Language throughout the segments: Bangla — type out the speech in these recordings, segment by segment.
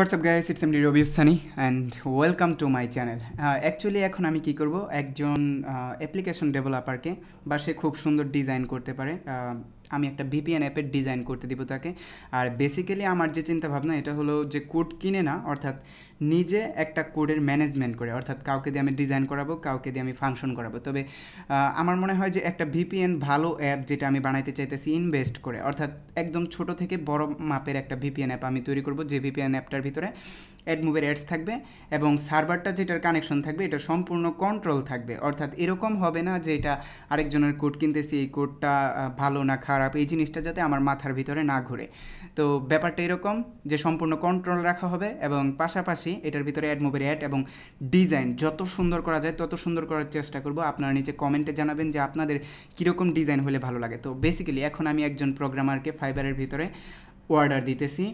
What's up guys it's MD Robi Sunny and welcome to my channel actually এখন আমি কি করবো একজন অ্যাপ্লিকেশন uh, ডেভেলপারকে বা সে খুব সুন্দর ডিজাইন করতে পারে uh, আমি একটা ভিপিএন অ্যাপের ডিজাইন করতে দিব তাকে আর বেসিক্যালি আমার যে চিন্তা ভাবনা এটা হলো যে কোড কিনে না অর্থাৎ নিজে একটা কোডের ম্যানেজমেন্ট করে অর্থাৎ কাউকে দিয়ে আমি ডিজাইন করাবো কাউকে দিয়ে আমি ফাংশন করাবো তবে আমার মনে হয় যে একটা ভিপিএন ভালো অ্যাপ যেটা আমি বানাইতে চাইতেছি ইনভেস্ট করে অর্থাৎ একদম ছোট থেকে বড় মাপের একটা ভিপিএন অ্যাপ আমি তৈরি করব যে ভিপিএন অ্যাপটার ভিতরে অ্যাড মুভের অ্যাডস থাকবে এবং সার্ভারটা যেটার কানেকশন থাকবে এটা সম্পূর্ণ কন্ট্রোল থাকবে অর্থাৎ এরকম হবে না যে এটা আরেকজনের কোড কিনতেছি এই কোডটা ভালো না খারাপ এই জিনিসটা যাতে আমার মাথার ভিতরে না ঘুরে তো ব্যাপারটা এরকম যে সম্পূর্ণ কন্ট্রোল রাখা হবে এবং পাশাপাশি এটার ভিতরে অ্যাড মুভের অ্যাড এবং ডিজাইন যত সুন্দর করা যায় তত সুন্দর করার চেষ্টা করব আপনারা নিচে কমেন্টে জানাবেন যে আপনাদের কীরকম ডিজাইন হলে ভালো লাগে তো বেসিক্যালি এখন আমি একজন প্রোগ্রামারকে ফাইবারের ভিতরে অর্ডার দিতেছি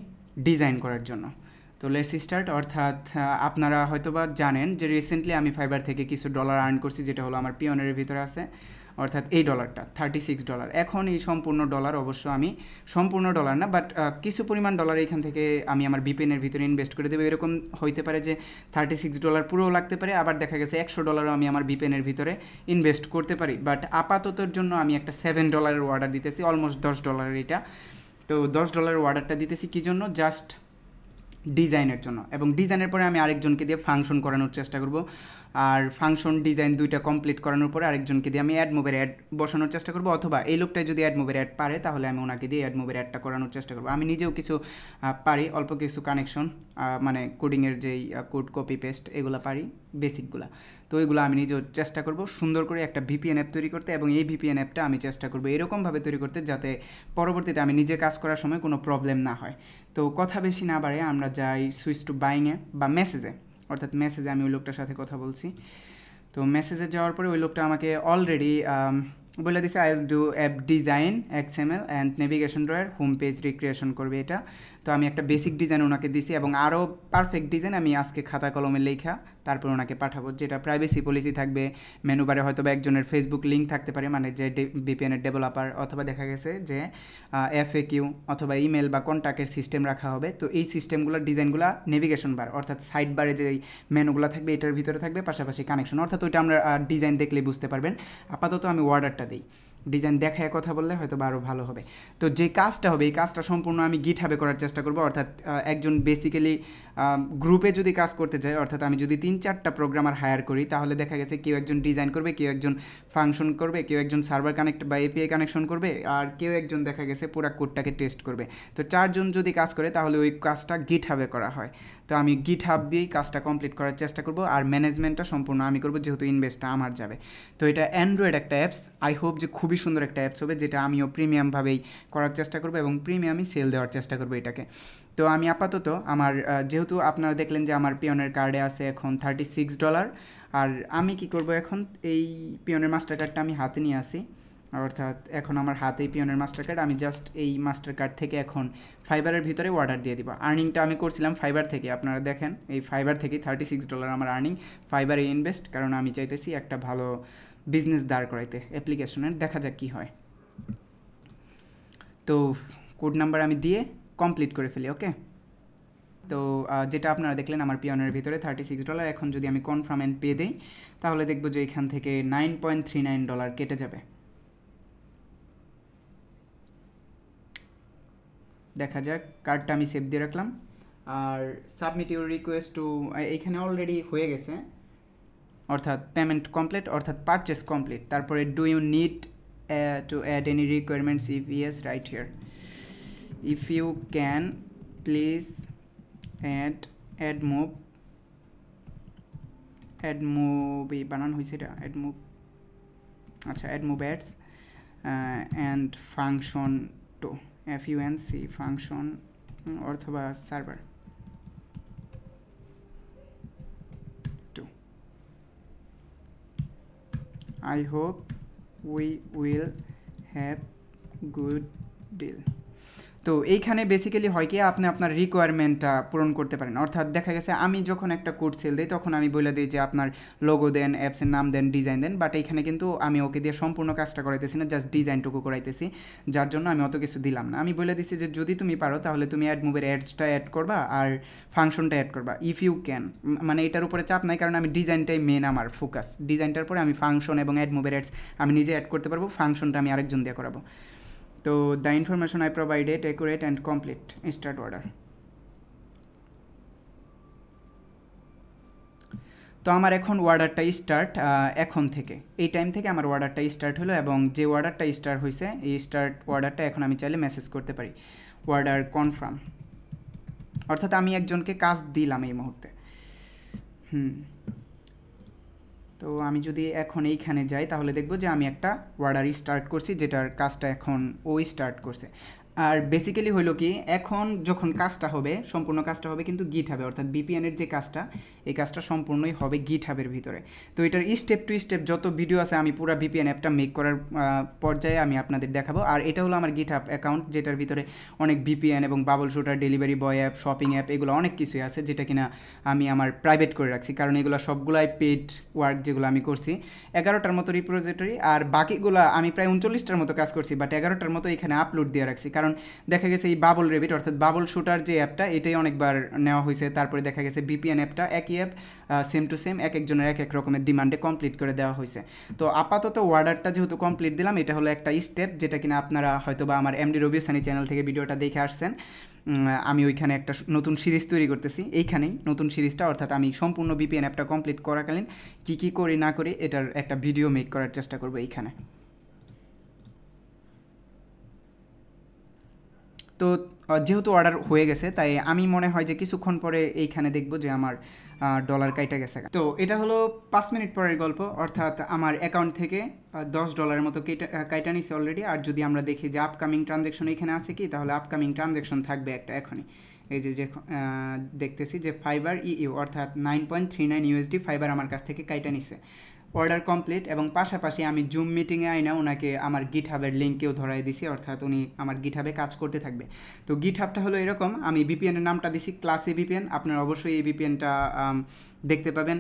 ডিজাইন করার জন্য তো লেটস স্টার্ট অর্থাৎ আপনারা হয়তোবা জানেন যে রিসেন্টলি আমি ফাইবার থেকে কিছু ডলার আর্ন করছি যেটা হলো আমার পিওনের ভিতরে আছে অর্থাৎ এই ডলারটা থার্টি সিক্স ডলার এখন এই সম্পূর্ণ ডলার অবশ্য আমি সম্পূর্ণ ডলার না বাট কিছু পরিমাণ ডলার এখান থেকে আমি আমার বিপিএনের ভিতরে ইনভেস্ট করে দেবো এরকম হইতে পারে যে থার্টি সিক্স ডলার পুরো লাগতে পারে আবার দেখা গেছে একশো ডলারও আমি আমার বিপিএনের ভিতরে ইনভেস্ট করতে পারি বাট আপাততর জন্য আমি একটা সেভেন ডলারের অর্ডার দিতেছি অলমোস্ট দশ ডলারের এটা তো দশ ডলারের অর্ডারটা দিতেছি কী জন্য জাস্ট ডিজাইনের জন্য এবং ডিজাইনের পরে আমি আরেকজনকে দিয়ে ফাংশন করানোর চেষ্টা করব আর ফাংশন ডিজাইন দুইটা কমপ্লিট করানোর পরে আরেকজনকে দিয়ে আমি অ্যাড মুভের অ্যাড বসানোর চেষ্টা করব অথবা এই লোকটাই যদি অ্যাড মুভের অ্যাড পারে তাহলে আমি ওনাকে দিয়ে অ্যাড মুভের অ্যাডটা করানোর চেষ্টা করব আমি নিজেও কিছু পারি অল্প কিছু কানেকশন মানে কোডিংয়ের যেই কোড কপি পেস্ট এগুলো পারি বেসিকগুলো তো ওইগুলো আমি নিজেও চেষ্টা করব সুন্দর করে একটা ভিপিএন অ্যাপ তৈরি করতে এবং এই ভিপিএন অ্যাপটা আমি চেষ্টা করব এরকমভাবে তৈরি করতে যাতে পরবর্তীতে আমি নিজে কাজ করার সময় কোনো প্রবলেম না হয় তো কথা বেশি না বাড়ে আমরা যাই সুইচ টু বাইংয়ে বা মেসেজে অর্থাৎ মেসেজে আমি ওই লোকটার সাথে কথা বলছি তো মেসেজে যাওয়ার পরে ওই লোকটা আমাকে অলরেডি বলে দিছে I will do app design X M L and navigation drawer home page recreation করবে এটা তো আমি একটা বেসিক ডিজাইন ওনাকে দিছি এবং আরও পারফেক্ট ডিজাইন আমি আজকে খাতা কলমে লেখা তারপর ওনাকে পাঠাবো যেটা প্রাইভেসি পলিসি থাকবে মেনুবারে হয়তো বা একজনের ফেসবুক লিঙ্ক থাকতে পারে মানে যে বিপিএনের ডেভেলপার অথবা দেখা গেছে যে এফ এ কিউ অথবা ইমেল বা কন্ট্যাক্টের সিস্টেম রাখা হবে তো এই সিস্টেমগুলোর ডিজাইনগুলো নেভিগেশন বার অর্থাৎ সাইড বারে যে মেনুগুলো থাকবে এটার ভিতরে থাকবে পাশাপাশি কানেকশন অর্থাৎ ওইটা আমরা ডিজাইন দেখলে বুঝতে পারবেন আপাতত আমি অর্ডারটা দিই ডিজাইন দেখায় কথা বললে হয়তো আরও ভালো হবে তো যে কাজটা হবে এই কাজটা সম্পূর্ণ আমি গিট হবে করার চেষ্টা করব অর্থাৎ একজন বেসিক্যালি গ্রুপে যদি কাজ করতে যায় অর্থাৎ আমি যদি তিন চারটা প্রোগ্রামার হায়ার করি তাহলে দেখা গেছে কেউ একজন ডিজাইন করবে কেউ একজন ফাংশন করবে কেউ একজন সার্ভার কানেক্ট বা এপিআই কানেকশন করবে আর কেউ একজন দেখা গেছে পুরা কোডটাকে টেস্ট করবে তো চারজন যদি কাজ করে তাহলে ওই কাজটা গিট হাবে করা হয় তো আমি গিট হাব দিয়েই কাজটা কমপ্লিট করার চেষ্টা করব আর ম্যানেজমেন্টটা সম্পূর্ণ আমি করব যেহেতু ইনভেস্টটা আমার যাবে তো এটা অ্যান্ড্রয়েড একটা অ্যাপস আই হোপ যে খুবই খুবই সুন্দর একটা অ্যাপস হবে যেটা আমিও প্রিমিয়ামভাবেই করার চেষ্টা করবো এবং প্রিমিয়ামই সেল দেওয়ার চেষ্টা করবো এটাকে তো আমি আপাতত আমার যেহেতু আপনারা দেখলেন যে আমার পিয়নের কার্ডে আছে এখন থার্টি সিক্স ডলার আর আমি কি করব এখন এই পিয়নের মাস্টার কার্ডটা আমি হাতে নিয়ে আসি অর্থাৎ এখন আমার হাতে পিওনের মাস্টার কার্ড আমি জাস্ট এই মাস্টার কার্ড থেকে এখন ফাইবারের ভিতরে অর্ডার দিয়ে দিব আর্নিংটা আমি করছিলাম ফাইবার থেকে আপনারা দেখেন এই ফাইবার থেকে থার্টি সিক্স ডলার আমার আর্নিং ফাইবারে ইনভেস্ট কারণ আমি চাইতেছি একটা ভালো বিজনেস দাঁড় করাইতে অ্যাপ্লিকেশনের দেখা যাক কী হয় তো কোড নাম্বার আমি দিয়ে কমপ্লিট করে ফেলি ওকে তো যেটা আপনারা দেখলেন আমার পিয়নের ভিতরে থার্টি সিক্স ডলার এখন যদি আমি কনফার্ম অ্যান্ড পেয়ে দিই তাহলে দেখব যে এখান থেকে nine point three nine dollar কেটে যাবে দেখা যাক কার্ডটা আমি সেভ দিয়ে রাখলাম আর সাবমিট ইউর রিকোয়েস্ট টু এইখানে অলরেডি হয়ে গেছে অর্থাৎ পেমেন্ট কমপ্লিট অর্থাৎ পারচেস কমপ্লিট তারপরে do you need to add any requirements if yes right here if you can please add add move add movie বানানো হয়েছে এটা অ্যাড মুভ আচ্ছা add move adds and function to func function অথবা server. I hope we will have good deal তো এইখানে বেসিক্যালি হয় কি আপনি আপনার রিকোয়ারমেন্টটা পূরণ করতে পারেন অর্থাৎ দেখা গেছে আমি যখন একটা কোড সেল দিই তখন আমি বলে দিই যে আপনার লোগো দেন অ্যাপসের নাম দেন ডিজাইন দেন বাট এইখানে কিন্তু আমি ওকে দিয়ে সম্পূর্ণ কাজটা করাইতেছি না জাস্ট ডিজাইনটুকু করাইতেছি যার জন্য আমি অত কিছু দিলাম না আমি বলে দিছি যে যদি তুমি পারো তাহলে তুমি অ্যাড মুভের অ্যাডসটা অ্যাড করবা আর ফাংশনটা অ্যাড করবা ইফ ইউ ক্যান মানে এটার উপরে চাপ নাই কারণ আমি ডিজাইনটাই মেন আমার ফোকাস ডিজাইনটার পরে আমি ফাংশন এবং অ্যাড মুভের অ্যাডস আমি নিজে অ্যাড করতে পারবো ফাংশনটা আমি আরেকজন দিয়ে করাবো So the information I provided accurate and complete. Start order. তো আমার এখন ওয়ার্ডারটা স্টার্ট এখন থেকে এই টাইম থেকে আমার ওয়ার্ডারটা স্টার্ট হলো এবং যে ওয়ার্ডারটা স্টার্ট হয়েছে এই স্টার্ট ওয়ার্ডারটা এখন আমি চাইলে মেসেজ করতে পারি ওয়ার্ডার কনফার্ম অর্থাৎ আমি একজনকে কাজ দিলাম এই মুহূর্তে হুম তো আমি যদি এখন এইখানে যাই তাহলে দেখব যে আমি একটা ওয়ার্ডারি স্টার্ট করছি যেটার কাজটা এখন ও স্টার্ট করছে আর বেসিক্যালি হলো কি এখন যখন কাজটা হবে সম্পূর্ণ কাজটা হবে কিন্তু গিট হবে অর্থাৎ বিপিএনের যে কাজটা এই কাজটা সম্পূর্ণই হবে গিট হাবের ভিতরে তো এটার স্টেপ টু স্টেপ যত ভিডিও আছে আমি পুরো বিপিএন অ্যাপটা মেক করার পর্যায়ে আমি আপনাদের দেখাবো আর এটা হলো আমার গিট অ্যাকাউন্ট যেটার ভিতরে অনেক বিপিএন এবং bubble shooter delivery boy app shopping app এগুলো অনেক কিছুই আছে যেটা কিনা আমি আমার প্রাইভেট করে রাখছি কারণ এগুলো সবগুলাই পেড ওয়ার্ক যেগুলো আমি করছি এগারোটার মতো রিপ্রোজেটরি আর বাকিগুলো আমি প্রায় উনচল্লিশটার মতো কাজ করছি বাট এগারোটার মতো এখানে আপলোড দিয়ে রাখছি কারণ কারণ দেখা গেছে এই বাবল রেবিট অর্থাৎ বাবল শুটার যে অ্যাপটা এটাই অনেকবার নেওয়া হয়েছে তারপরে দেখা গেছে বিপিএন অ্যাপটা একই অ্যাপ সেম টু সেম এক একজনের এক এক রকমের ডিমান্ডে কমপ্লিট করে দেওয়া হয়েছে তো আপাতত অর্ডারটা যেহেতু কমপ্লিট দিলাম এটা হলো একটা স্টেপ যেটা কিনা আপনারা হয়তো বা আমার এমডি রবি সানি চ্যানেল থেকে ভিডিওটা দেখে আসছেন আমি ওইখানে একটা নতুন সিরিজ তৈরি করতেছি এইখানেই নতুন সিরিজটা অর্থাৎ আমি সম্পূর্ণ বিপিএন অ্যাপটা কমপ্লিট করাকালীন কী কী করি না করি এটার একটা ভিডিও মেক করার চেষ্টা করবো এইখানে তো যেহেতু অর্ডার হয়ে গেছে তাই আমি মনে হয় যে কিছুক্ষণ পরে এইখানে দেখব যে আমার ডলার কাইটা গেছে তো এটা হলো পাঁচ মিনিট পরের গল্প অর্থাৎ আমার অ্যাকাউন্ট থেকে দশ ডলারের মতো কাইটা নিছে অলরেডি আর যদি আমরা দেখি যে আপকামিং ট্রানজ্যাকশন এখানে আছে কি তাহলে আপকামিং ট্রানজ্যাকশন থাকবে একটা এখনই এই যে দেখতেছি যে ফাইবার ইউ e অর্থাৎ nine point three nine USD Fiverr আমার কাছ থেকে কাইটা নিছে অর্ডার কমপ্লিট এবং পাশাপাশি আমি জুম মিটিংয়ে না ওনাকে আমার গিট হাবের লিঙ্কেও ধরাই দিছি অর্থাৎ উনি আমার গিট হাবে কাজ করতে থাকবে তো গিট হাবটা হলো এরকম আমি বিপিএনের নামটা দিছি ক্লাসে বিপিএন আপনার অবশ্যই এই বিপিএনটা দেখতে পাবেন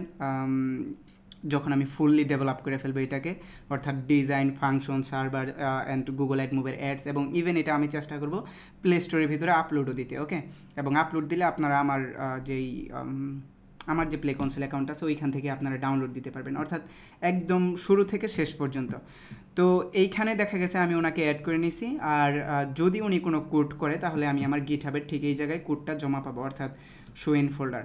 যখন আমি ফুললি ডেভেলপ করে ফেলবো এটাকে অর্থাৎ design function server and Google অ্যাড মুভের অ্যাডস এবং ইভেন এটা আমি চেষ্টা করব প্লে স্টোরের ভিতরে আপলোডও দিতে ওকে এবং আপলোড দিলে আপনারা আমার যেই আমার যে প্লে কনসেল অ্যাকাউন্ট আছে ওইখান থেকে আপনারা ডাউনলোড দিতে পারবেন অর্থাৎ একদম শুরু থেকে শেষ পর্যন্ত তো এইখানে দেখা গেছে আমি ওনাকে অ্যাড করে নিছি আর যদি উনি কোনো কোড করে তাহলে আমি আমার গিট হাবের ঠিক এই জায়গায় কোডটা জমা পাবো অর্থাৎ শো ফোল্ডার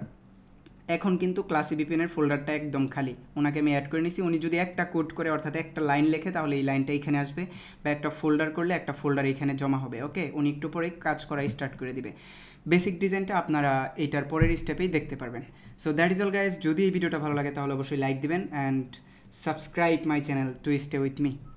এখন কিন্তু ক্লাসি বিপিএনের ফোল্ডারটা একদম খালি ওনাকে আমি অ্যাড করে নিয়েছি উনি যদি একটা কোড করে অর্থাৎ একটা লাইন লেখে তাহলে এই লাইনটা এখানে আসবে বা একটা ফোল্ডার করলে একটা ফোল্ডার এখানে জমা হবে ওকে উনি একটু পরে কাজ করা স্টার্ট করে দিবে বেসিক ডিজাইনটা আপনারা এইটার পরের স্টেপেই দেখতে পারবেন so that is all guys যদি এই ভিডিওটা ভালো লাগে তাহলে অবশ্যই লাইক দিবেন and subscribe my channel to stay with me